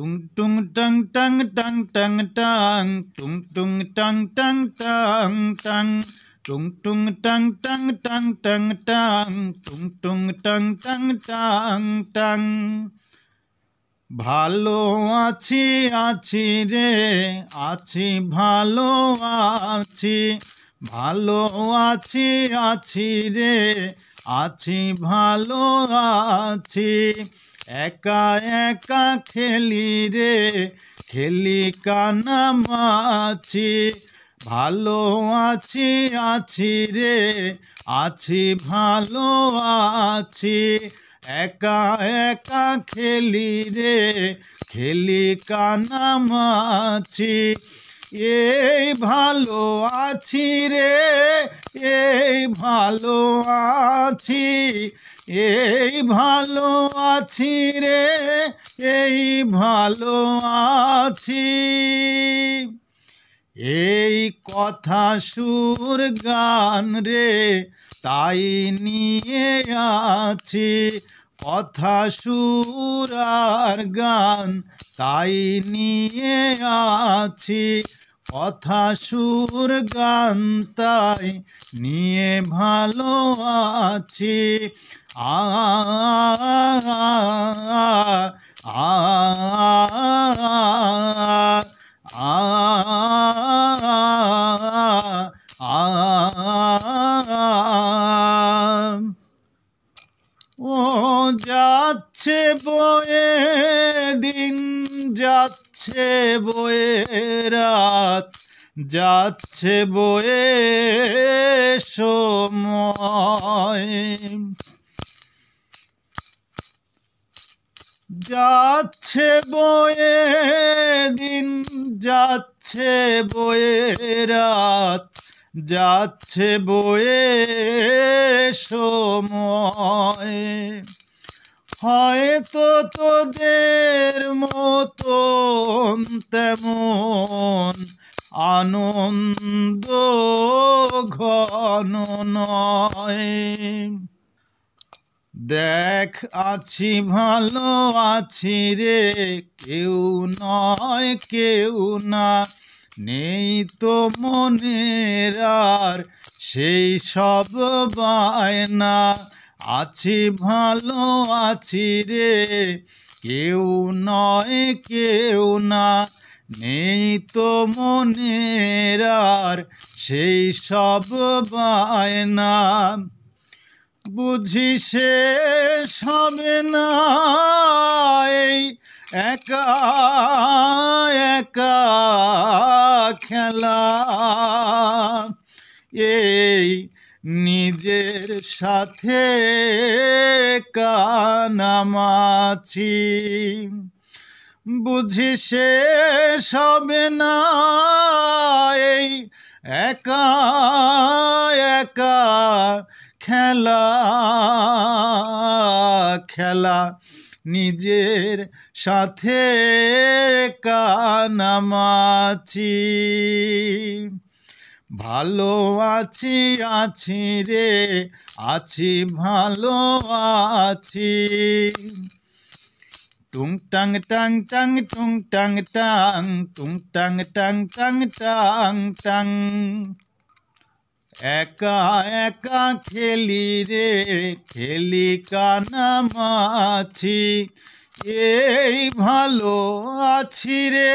টুং টুং টং টং টং টং টং টুং টুং টং টং টং টং টুং টুং টং টং টং টং টং টুং টুং টং টং টং টং ভালো আছি আছি রে আছি ভালো আছি ভালো আছি আছি রে আছি ভালো আছি একা একা খেলি রে খেলি মাছি ভালো আছি আছি রে আছি ভালো আছি একা একা খেলি রে খেলি মাছি এই ভালো আছি রে এই ভালো আছি এই ভালো আছি রে এই ভালো আছি এই কথা সুর গান রে তাই নিয়ে আছি কথা সুর আর গান তাই নিয়ে আছি কথা সুর গান তাই নিয়ে ভালো আছি আ আ আ যাচ্ছে বয়ে রাত যাচ্ছে বয়ে সময় যাচ্ছে বয়ে দিন যাচ্ছে বয়ে রাত যাচ্ছে বয়ে সময় হয়তো তোদের মতন তেমন আনন্দ ঘন নয় দেখ আছি ভালো আছি রে কেউ নয় কেউ না নেই তো মনের আর সেই সব বায়না আছি ভালো আছি রে কেউ নয় কেউ না নেই তো মনের আর সেই সব বায়না বুঝি সে সবে না এই একা একা খেলা এই নিজের সাথে কানামাছি বুঝি সে সবে না এই একা একা খেলা খেলা নিজের সাথে কানামাছি ভালো আছি আছি রে আছি ভালো আছি টুং টাং টাং টাং টুং টাং টাং টুং টাং টাং টাং টাং টাং একা একা খেলি রে খেলি কানা মাছি এই ভালো আছি রে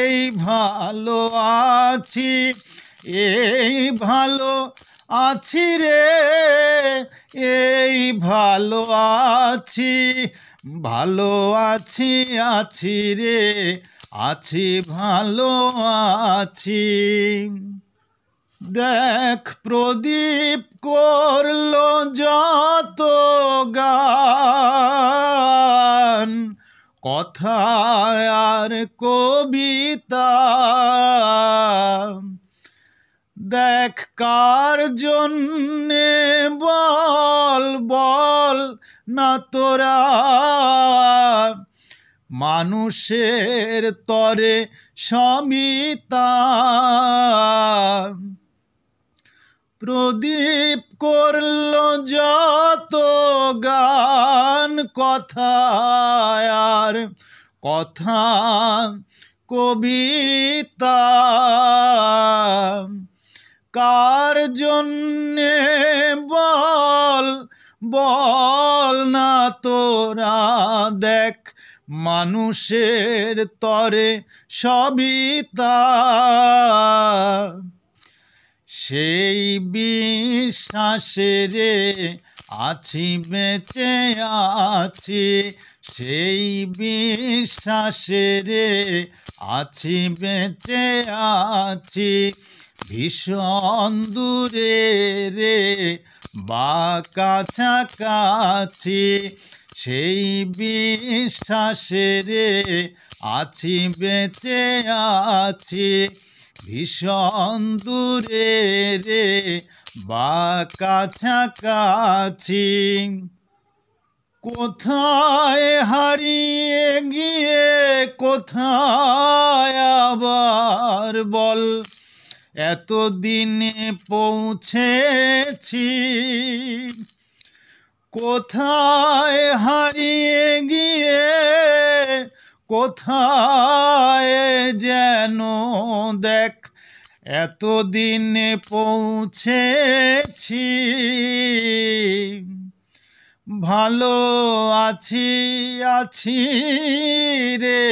এই ভালো আছি এই ভালো আছি রে এই ভালো আছি ভালো আছি আছি রে আছি ভালো আছি দেখ প্রদীপ করলো যা কথা আর কবিতা দেখ কার জন্য বল বল না তোরা মানুষের তরে সমিতা প্রদীপ করল যত গান কথা আর কথা কবিতা কার জন্যে বল বল না তোরা দেখ মানুষের তরে সবিতা সেই বিশ্বাসের আছি বেঁচে আছি সেই বিশ্বাসের আছি বেঁচে আছি ভীষণ দূরে রে বা কাছাকাছি সেই বিশ্বাসের আছি বেঁচে আছি ভীষণ দূরে রে বা কাছাকাছি কোথায় হারিয়ে গিয়ে কোথায় আবার বল এতদিনে পৌঁছেছি কোথায় হারিয়ে গিয়ে কোথায় যেন দেখ এতদিনে পৌঁছেছি ভালো আছি আছি রে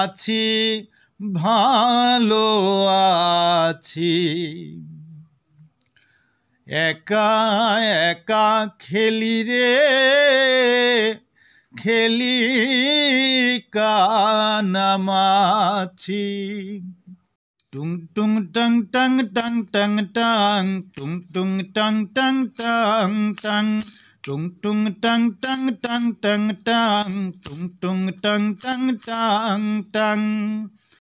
আছি ভালো আছি একা একা খেলি রে খেলি কানামাছি টুং টুং টং টং টং টং টং টুং টুং টং টং টং টং টুং টুং টং টং টং টং টং টুং টুং টং টং টং টং